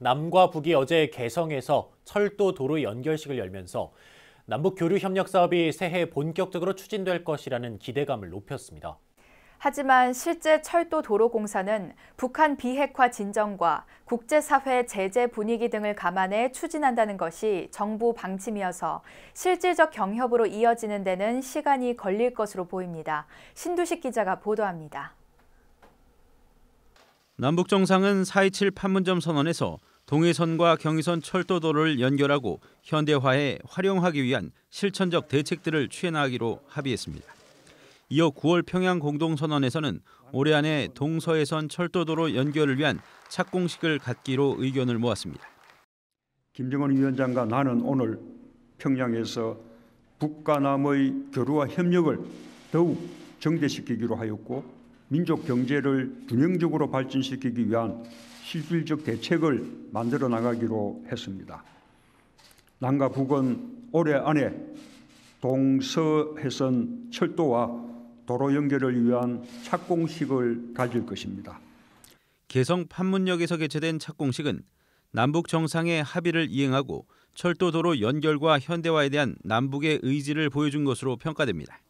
남과 북이 어제 개성에서 철도 도로 연결식을 열면서 남북 교류 협력 사업이 새해 본격적으로 추진될 것이라는 기대감을 높였습니다. 하지만 실제 철도 도로 공사는 북한 비핵화 진정과 국제사회 제재 분위기 등을 감안해 추진한다는 것이 정부 방침이어서 실질적 경협으로 이어지는 데는 시간이 걸릴 것으로 보입니다. 신두식 기자가 보도합니다. 남북 정상은 4.27 판문점 선언에서 동해선과 경의선 철도도를 연결하고 현대화에 활용하기 위한 실천적 대책들을 취해나가기로 합의했습니다. 이어 9월 평양 공동선언에서는 올해 안에 동서해선 철도도로 연결을 위한 착공식을 갖기로 의견을 모았습니다. 김정은 위원장과 나는 오늘 평양에서 북과 남의 교류와 협력을 더욱 정대시키기로 하였고 민족 경제를 균형적으로 발전시키기 위한 실질적 대책을 만들어 나가기로 했습니다. 남과 북은 올해 안에 동서해선 철도와 도로 연결을 위한 착공식을 가질 것입니다. 개성 판문역에서 개최된 착공식은 남북 정상의 합의를 이행하고 철도도로 연결과 현대화에 대한 남북의 의지를 보여준 것으로 평가됩니다.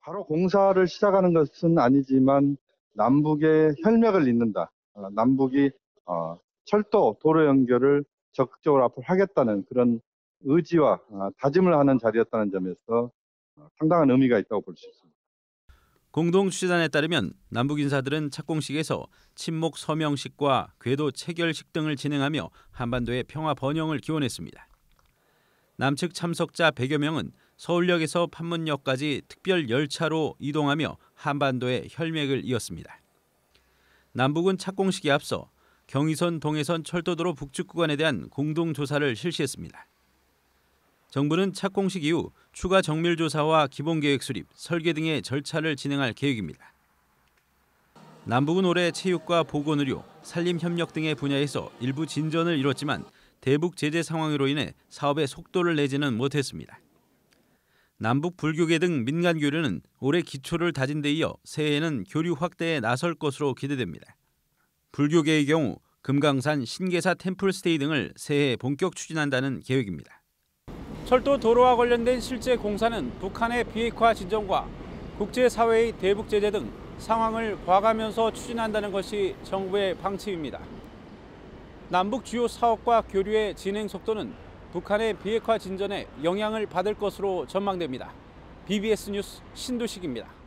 바로 공사를 시작하는 것은 아니지만 남북의 혈맥을 잇는다. 남북이 어, 철도 도로 연결을 적극적으로 앞으로 하겠다는 그런 의지와 어, 다짐을 하는 자리였다는 점에서 어, 상당한 의미가 있다고 볼 수 있습니다. 공동 취재단에 따르면 남북 인사들은 착공식에서 친목 서명식과 궤도 체결식 등을 진행하며 한반도의 평화 번영을 기원했습니다. 남측 참석자 100여 명은 서울역에서 판문역까지 특별 열차로 이동하며 한반도의 혈맥을 이었습니다. 남북은 착공식에 앞서 경의선 동해선 철도도로 북측 구간에 대한 공동조사를 실시했습니다. 정부는 착공식 이후 추가 정밀조사와 기본계획 수립, 설계 등의 절차를 진행할 계획입니다. 남북은 올해 체육과 보건의료, 산림협력 등의 분야에서 일부 진전을 이뤘지만 대북 제재 상황으로 인해 사업의 속도를 내지는 못했습니다. 남북 불교계 등 민간 교류는 올해 기초를 다진 데 이어 새해에는 교류 확대에 나설 것으로 기대됩니다. 불교계의 경우 금강산 신계사 템플스테이 등을 새해 본격 추진한다는 계획입니다. 철도 도로와 관련된 실제 공사는 북한의 비핵화 진정과 국제사회의 대북 제재 등 상황을 봐가면서 추진한다는 것이 정부의 방침입니다. 남북 주요 사업과 교류의 진행 속도는 북한의 비핵화 진전에 영향을 받을 것으로 전망됩니다. BBS 뉴스 신두식입니다.